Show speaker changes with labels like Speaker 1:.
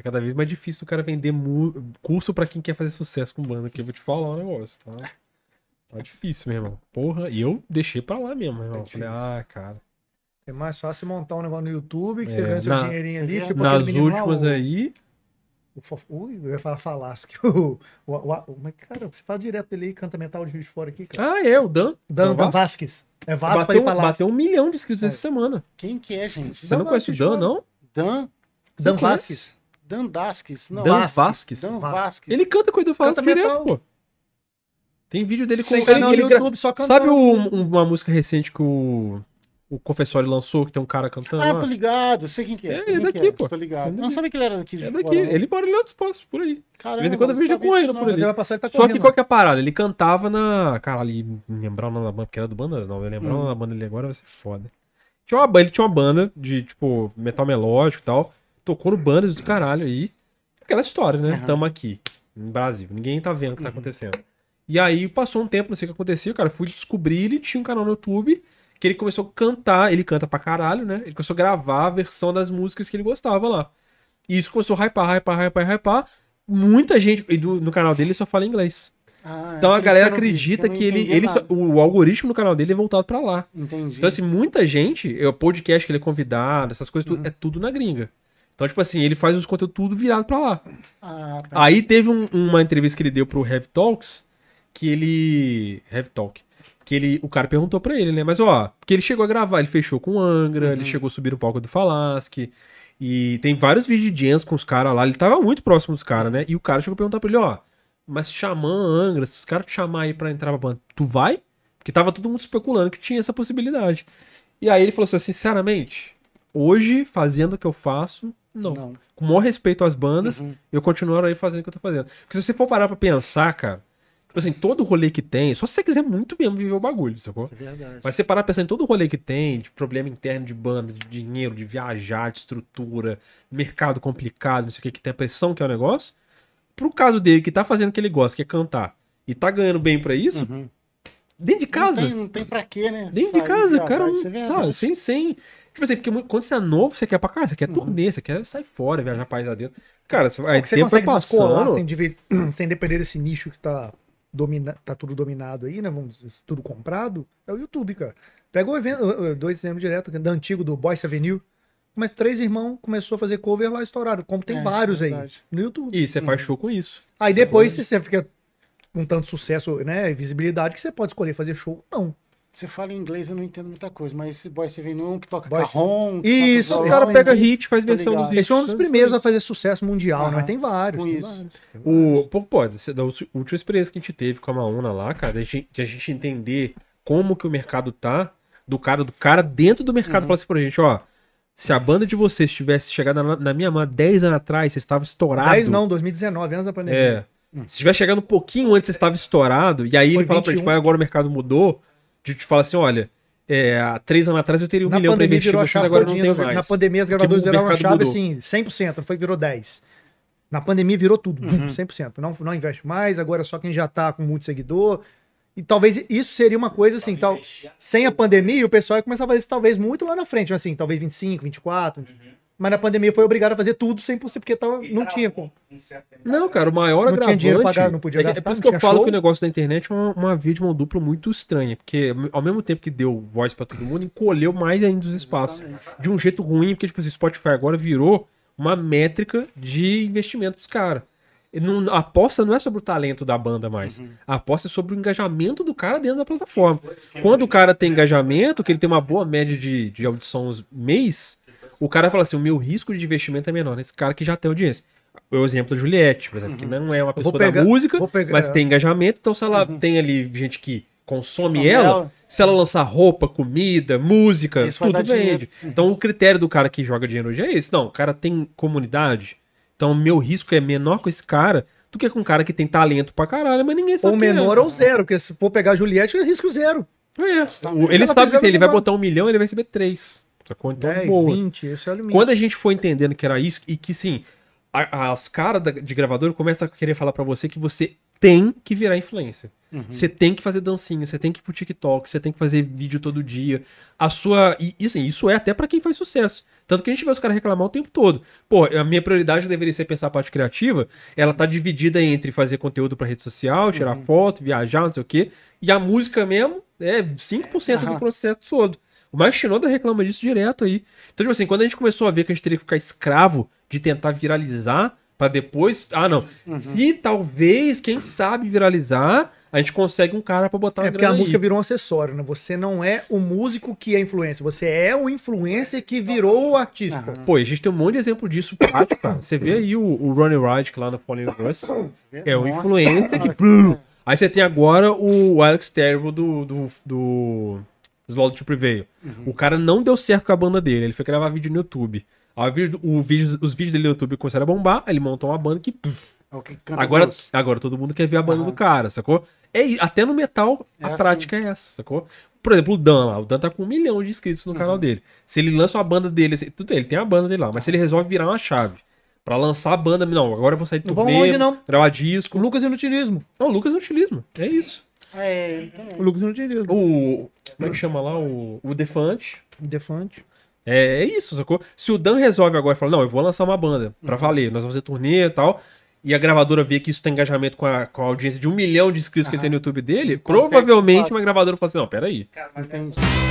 Speaker 1: Tá cada vez mais difícil o cara vender curso para quem quer fazer sucesso com banda, que eu vou te falar um negócio, tá? Tá difícil, meu irmão. Porra, e eu deixei pra lá mesmo, meu irmão. Falei, ah, cara.
Speaker 2: É mais fácil montar um negócio no YouTube, que é, você ganha seu na, dinheirinho ali. Tipo nas últimas lá, o, aí. O, eu ia falar falasco o, o, o, Mas, cara, você fala direto dele aí, canta mental de juiz fora aqui, cara. Ah, é, o Dan. Dan, Dan, Vasquez.
Speaker 1: É Vasquez bateu, pra bateu um milhão de inscritos é. essa semana. Quem que é, gente? Você não conhece o Dan, não? Dan. Dan Vasquez. Dan Dasques, não. Dan Vasques. Dan Vasques. Ele canta com o Edu Falasco direto, pô. Tem vídeo dele com... Tem ele, ele YouTube só cantando. Sabe o, uma música recente que o o Confessório lançou, que tem um cara cantando. Ah, lá. tô ligado, sei quem que é. É, ele é daqui, é, pô. Tô ligado. É não, não sabia que ele era é tipo daqui. É daqui. ele mora em outros postos, por aí. Caramba, de vez em quando eu vejo ele correndo por vai Passar, tá Só correndo. que qual que é a parada? Ele cantava na. Cara, ali, lembrar o nome da banda, porque era do Bandas, não. Eu lembrar hum. o nome da banda dele agora vai ser foda. Tinha uma, ele tinha uma banda de, tipo, metal melódico e tal tocou no Bandas do caralho aí. Aquela história, né? Uhum. Tamo aqui, no Brasil. Ninguém tá vendo o que tá uhum. acontecendo. E aí passou um tempo, não sei o que aconteceu, cara. Fui descobrir, ele tinha um canal no YouTube que ele começou a cantar. Ele canta pra caralho, né? Ele começou a gravar a versão das músicas que ele gostava lá. E isso começou a hypar, hypar, hypar, hypar. Muita gente. E do, no canal dele ele só fala inglês. Ah, é. então é a galera que acredita vi, que, ele, ele o algoritmo do canal dele é voltado para lá. Entendi. Então, assim, muita gente, é o podcast que ele é convidado, essas coisas, uhum. tudo, é tudo na gringa. Então, tipo assim, ele faz os conteúdos tudo virado pra lá. Ah, tá. Aí teve um, uma entrevista que ele deu pro Heavy Talks, que ele. Heavy Talk. Que ele, o cara perguntou pra ele, né? Mas ó, porque ele chegou a gravar, ele fechou com o Angra, uhum. ele chegou a subir no palco do Falasque. E tem vários vídeos de jams com os caras lá. Ele tava muito próximo dos caras, né? E o cara chegou a perguntar pra ele, ó, mas Xamã, Angra, se os caras te chamar aí pra entrar pra banda, tu vai? Porque tava todo mundo especulando que tinha essa possibilidade. E aí ele falou assim, sinceramente, hoje, fazendo o que eu faço, não. não. Com o maior respeito às bandas, uhum. eu continuo aí fazendo o que eu tô fazendo. Porque se você for parar pra pensar, cara, tipo assim, todo rolê que tem, só se você quiser muito mesmo viver o bagulho, sacou? Isso é verdade. Mas você parar pensar em todo rolê que tem, de problema interno de banda, de dinheiro, de viajar, de estrutura, mercado complicado, não sei o que, que tem a pressão que é o negócio. Pro caso dele que tá fazendo o que ele gosta, que é cantar, e tá ganhando bem para isso, uhum. Dentro de casa. Não tem,
Speaker 2: não tem pra quê, né? Dentro de casa, de cara. Sabe,
Speaker 1: sem, sem. Tipo assim, porque quando você é novo, você quer pra casa, você quer uhum. turnê, você quer sair fora, viajar pra lá dentro. Cara, você, aí você tempo é consegue passando...
Speaker 2: sem, sem depender desse nicho que tá, domina... tá tudo dominado aí, né? Vamos dizer, tudo comprado, é o YouTube, cara. Pegou o evento, dois exemplos direto, é do antigo, do Boyce Avenue. Mas três irmãos começou a fazer cover lá estourado, como tem é, é vários é aí no YouTube. E você faz uhum. show com isso. Aí depois você, você fica com tanto sucesso, né, visibilidade, que você pode escolher fazer show ou não. Você fala em inglês, eu não entendo muita coisa, mas esse Boy Você Vem num que toca Boy carrom. Isso, toca o cara pega hit, faz versão dos hits. Esse é um dos primeiros a fazer
Speaker 1: sucesso mundial, ah, né? Mas tem vários. Com tem isso. Vários, tem vários. O, pô, pode, é da última experiência que a gente teve com a Mauna lá, cara, de a gente, de a gente entender como que o mercado tá, do cara, do cara dentro do mercado uhum. falar assim pra gente, ó. Se a banda de vocês tivesse chegado na, na minha mão 10 anos atrás, vocês estavam estourados. 10 não,
Speaker 2: 2019, antes da é. pandemia. É.
Speaker 1: Hum. Se tiver chegando um pouquinho antes, você estava estourado, e aí Foi ele fala 21. pra gente, mas agora o mercado mudou, a gente fala assim, olha, é, há três anos atrás eu teria um na milhão para investir, mas agora não tem mais. Na pandemia as gravadoras deram uma chave mudou. assim,
Speaker 2: 100%, não foi virou 10%. Na pandemia virou tudo, uhum. 100%. Não, não investe mais, agora é só quem já está com muito seguidor. E talvez isso seria uma coisa assim, tal, sem a pandemia, o pessoal ia começar a fazer isso talvez muito lá na frente, assim, talvez 25, 24. Uhum. Mas na pandemia foi obrigado a fazer tudo 100%, porque tava, não tinha como.
Speaker 1: Não, cara, o maior agravante... Não tinha dinheiro pra pagar, não podia é é gastar, É por isso que eu falo show. que o negócio da internet é uma, uma via de mão dupla muito estranha. Porque ao mesmo tempo que deu voz para todo mundo, encolheu mais ainda os espaços. Exatamente. De um jeito ruim, porque tipo assim, Spotify agora virou uma métrica de investimento dos caras. Não, a aposta não é sobre o talento da banda mais. Uhum. A aposta é sobre o engajamento do cara dentro da plataforma. Quando o cara tem engajamento, que ele tem uma boa média de, de audições mês, o cara fala assim: o meu risco de investimento é menor nesse cara que já tem audiência. É o exemplo da Juliette, por exemplo, uhum. que não é uma pessoa pegar, da música, pegar, mas é. tem engajamento. Então, se ela uhum. tem ali gente que consome ela, ela, se ela lançar roupa, comida, música, Isso tudo vende. Uhum. Então, o critério do cara que joga dinheiro hoje é esse. Não, o cara tem comunidade. Então, o meu risco é menor com esse cara do que com um cara que tem talento pra caralho, mas ninguém sabe. Ou é, menor é. ou zero,
Speaker 2: porque se for pegar a Juliette, é risco zero. É. Tá- ele, ele tá sabe que ele vai botar
Speaker 1: um milhão, ele vai receber três. Sacou? Então, 10, tá boa. 20, esse é o limite. Quando a gente foi entendendo que era isso, e que sim, as caras de gravador começam a querer falar para você que você tem que virar influencer. Uhum. Você tem que fazer dancinha, você tem que ir pro TikTok, você tem que fazer vídeo todo dia. A sua. E, assim, isso é até para quem faz sucesso. Tanto que a gente vê os caras reclamar o tempo todo. Pô, a minha prioridade deveria ser pensar a parte criativa. Ela tá dividida entre fazer conteúdo pra rede social, tirar uhum. foto, viajar, não sei o quê. E a música mesmo é 5% uhum. do processo todo. O Mike Shinoda reclama disso direto aí. Então, tipo assim, quando a gente começou a ver que a gente teria que ficar escravo de tentar viralizar para depois. Ah, não. Uhum. Se talvez, quem sabe viralizar, a gente consegue um cara para botar É porque a música virou
Speaker 2: um acessório, né? Você não é o músico que é influência, você é o influencer que virou o artista.
Speaker 1: Uhum. Pô, a gente tem um monte de exemplo disso prático, cara. Você vê aí o, o Ronnie Wright lá no Fallen Russ. É o influencer que. Né? Aí você tem agora o Alex Terrible do, do, do Uhum. O cara não deu certo com a banda dele, ele foi gravar vídeo no YouTube. o vídeo, os vídeos dele no YouTube começaram a bombar, ele montou uma banda que. Puf, é okay, agora, agora todo mundo quer ver a banda uhum. do cara, sacou? É, até no metal é a assim. prática é essa, sacou? Por exemplo, o Dan lá. O Dan tá com um milhão de inscritos no uhum. canal dele. Se ele lança uma banda dele, assim, tudo ele tem a banda dele lá, mas se ele resolve virar uma chave para lançar a banda, não, agora eu vou sair de turnê, não longe, não. gravar disco. Lucas e Inutilismo. Não, Lucas e Inutilismo. É isso. É, ele então também. O Lucas não tinha lido. Né? O. Como é que chama lá? O, o Defante. Defante. É, é isso, sacou? Se o Dan resolve agora e fala, não, eu vou lançar uma banda pra uhum. valer, nós vamos fazer turnê e tal, e a gravadora vê que isso tem engajamento com a, com a audiência de um milhão de inscritos que ele tem no YouTube dele, provavelmente uma gravadora fala assim, não, peraí. Cara, mas Entendi. É